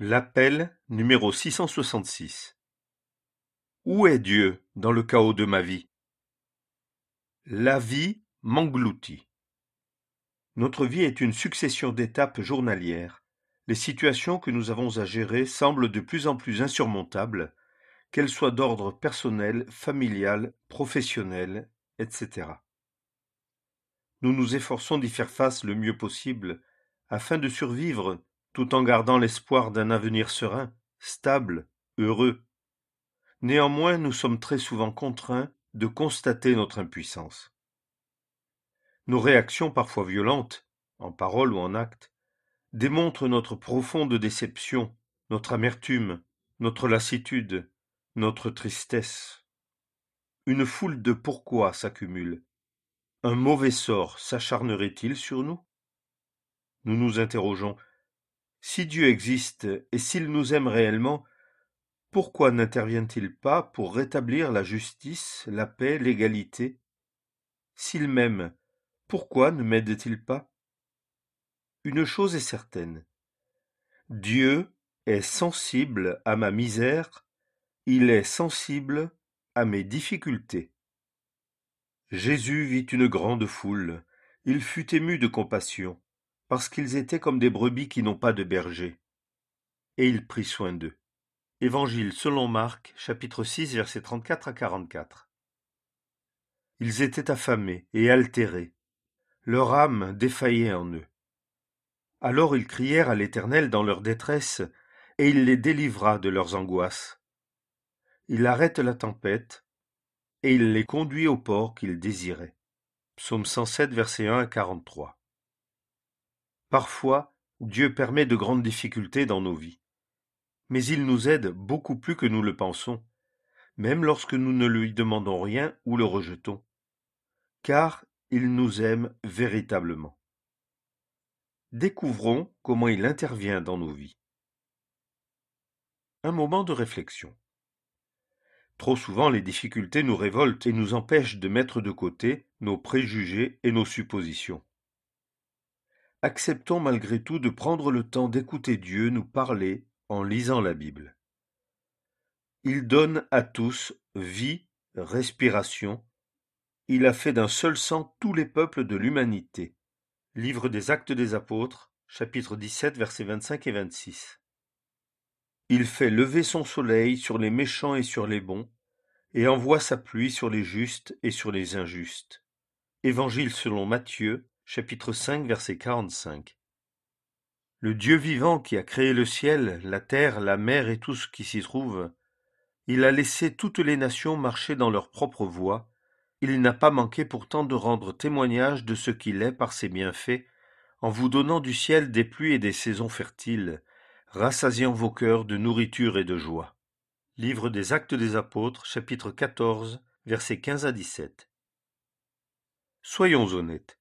L'appel numéro 666 Où est Dieu dans le chaos de ma vie La vie m'engloutit. Notre vie est une succession d'étapes journalières. Les situations que nous avons à gérer semblent de plus en plus insurmontables, qu'elles soient d'ordre personnel, familial, professionnel, etc. Nous nous efforçons d'y faire face le mieux possible afin de survivre tout en gardant l'espoir d'un avenir serein, stable, heureux. Néanmoins, nous sommes très souvent contraints de constater notre impuissance. Nos réactions parfois violentes, en paroles ou en actes, démontrent notre profonde déception, notre amertume, notre lassitude, notre tristesse. Une foule de pourquoi s'accumule. Un mauvais sort s'acharnerait-il sur nous Nous nous interrogeons si Dieu existe et s'il nous aime réellement, pourquoi n'intervient-il pas pour rétablir la justice, la paix, l'égalité S'il m'aime, pourquoi ne m'aide-t-il pas Une chose est certaine. Dieu est sensible à ma misère, il est sensible à mes difficultés. Jésus vit une grande foule, il fut ému de compassion parce qu'ils étaient comme des brebis qui n'ont pas de berger. Et il prit soin d'eux. Évangile selon Marc, chapitre 6, versets 34 à 44. Ils étaient affamés et altérés. Leur âme défaillait en eux. Alors ils crièrent à l'Éternel dans leur détresse, et il les délivra de leurs angoisses. Il arrête la tempête, et il les conduit au port qu'ils désiraient. Psaume 107, versets 1 à 43. Parfois, Dieu permet de grandes difficultés dans nos vies. Mais il nous aide beaucoup plus que nous le pensons, même lorsque nous ne lui demandons rien ou le rejetons. Car il nous aime véritablement. Découvrons comment il intervient dans nos vies. Un moment de réflexion. Trop souvent les difficultés nous révoltent et nous empêchent de mettre de côté nos préjugés et nos suppositions. Acceptons malgré tout de prendre le temps d'écouter Dieu nous parler en lisant la Bible. Il donne à tous vie, respiration. Il a fait d'un seul sang tous les peuples de l'humanité. Livre des Actes des Apôtres, chapitre 17, versets 25 et 26. Il fait lever son soleil sur les méchants et sur les bons, et envoie sa pluie sur les justes et sur les injustes. Évangile selon Matthieu, chapitre 5, verset 45. Le Dieu vivant qui a créé le ciel, la terre, la mer et tout ce qui s'y trouve, il a laissé toutes les nations marcher dans leur propre voie, il n'a pas manqué pourtant de rendre témoignage de ce qu'il est par ses bienfaits, en vous donnant du ciel des pluies et des saisons fertiles, rassasiant vos cœurs de nourriture et de joie. Livre des Actes des Apôtres, chapitre 14, versets 15 à 17. Soyons honnêtes.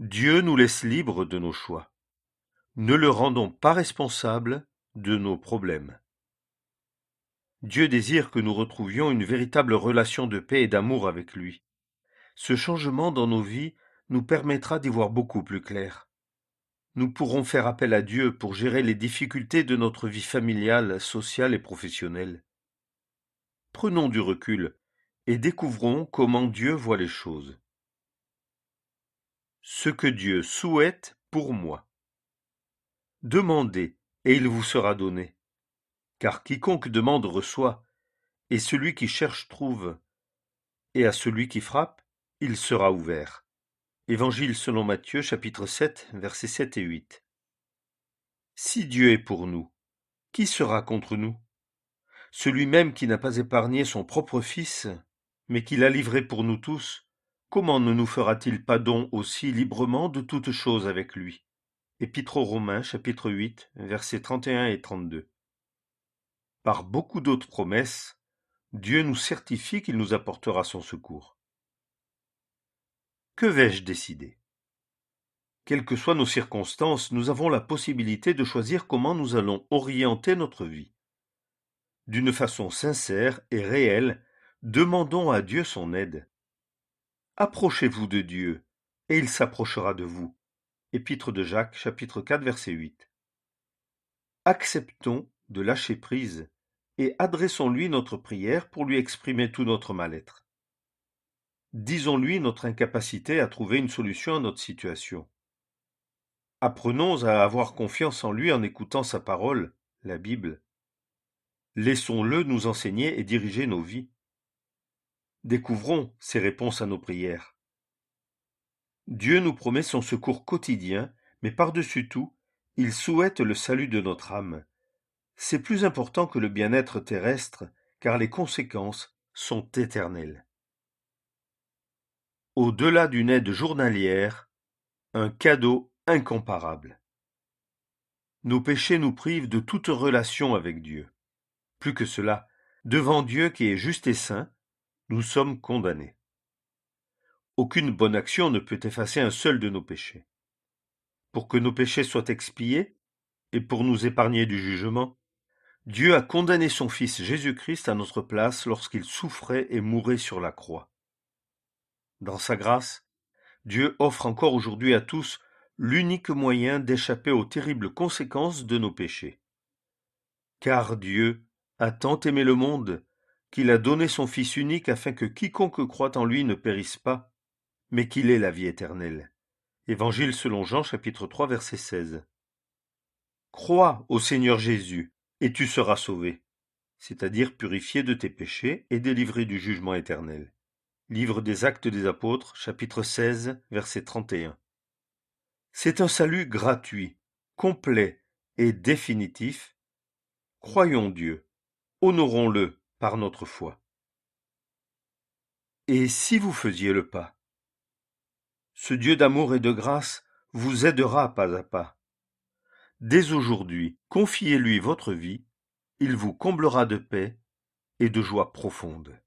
Dieu nous laisse libres de nos choix. Ne le rendons pas responsable de nos problèmes. Dieu désire que nous retrouvions une véritable relation de paix et d'amour avec lui. Ce changement dans nos vies nous permettra d'y voir beaucoup plus clair. Nous pourrons faire appel à Dieu pour gérer les difficultés de notre vie familiale, sociale et professionnelle. Prenons du recul et découvrons comment Dieu voit les choses ce que Dieu souhaite pour moi. Demandez, et il vous sera donné. Car quiconque demande reçoit, et celui qui cherche trouve, et à celui qui frappe, il sera ouvert. Évangile selon Matthieu chapitre 7 versets 7 et 8. Si Dieu est pour nous, qui sera contre nous Celui même qui n'a pas épargné son propre Fils, mais qui l'a livré pour nous tous, Comment ne nous fera-t-il pas don aussi librement de toutes choses avec lui Épître aux Romains, chapitre 8, versets 31 et 32. Par beaucoup d'autres promesses, Dieu nous certifie qu'il nous apportera son secours. Que vais-je décider Quelles que soient nos circonstances, nous avons la possibilité de choisir comment nous allons orienter notre vie. D'une façon sincère et réelle, demandons à Dieu son aide. Approchez-vous de Dieu, et il s'approchera de vous. Épître de Jacques, chapitre 4, verset 8. Acceptons de lâcher prise et adressons-lui notre prière pour lui exprimer tout notre mal-être. Disons-lui notre incapacité à trouver une solution à notre situation. Apprenons à avoir confiance en lui en écoutant sa parole, la Bible. Laissons-le nous enseigner et diriger nos vies. Découvrons ses réponses à nos prières. Dieu nous promet son secours quotidien, mais par-dessus tout, il souhaite le salut de notre âme. C'est plus important que le bien-être terrestre, car les conséquences sont éternelles. Au-delà d'une aide journalière, un cadeau incomparable. Nos péchés nous privent de toute relation avec Dieu. Plus que cela, devant Dieu qui est juste et saint, nous sommes condamnés. Aucune bonne action ne peut effacer un seul de nos péchés. Pour que nos péchés soient expiés, et pour nous épargner du jugement, Dieu a condamné son Fils Jésus-Christ à notre place lorsqu'il souffrait et mourait sur la croix. Dans sa grâce, Dieu offre encore aujourd'hui à tous l'unique moyen d'échapper aux terribles conséquences de nos péchés. Car Dieu a tant aimé le monde qu'il a donné son Fils unique afin que quiconque croit en lui ne périsse pas, mais qu'il ait la vie éternelle. Évangile selon Jean chapitre 3 verset 16. Crois au Seigneur Jésus, et tu seras sauvé, c'est-à-dire purifié de tes péchés et délivré du jugement éternel. Livre des Actes des Apôtres, chapitre 16, verset 31. C'est un salut gratuit, complet et définitif. Croyons Dieu, honorons-le par notre foi. Et si vous faisiez le pas Ce Dieu d'amour et de grâce vous aidera pas à pas. Dès aujourd'hui, confiez-lui votre vie, il vous comblera de paix et de joie profonde.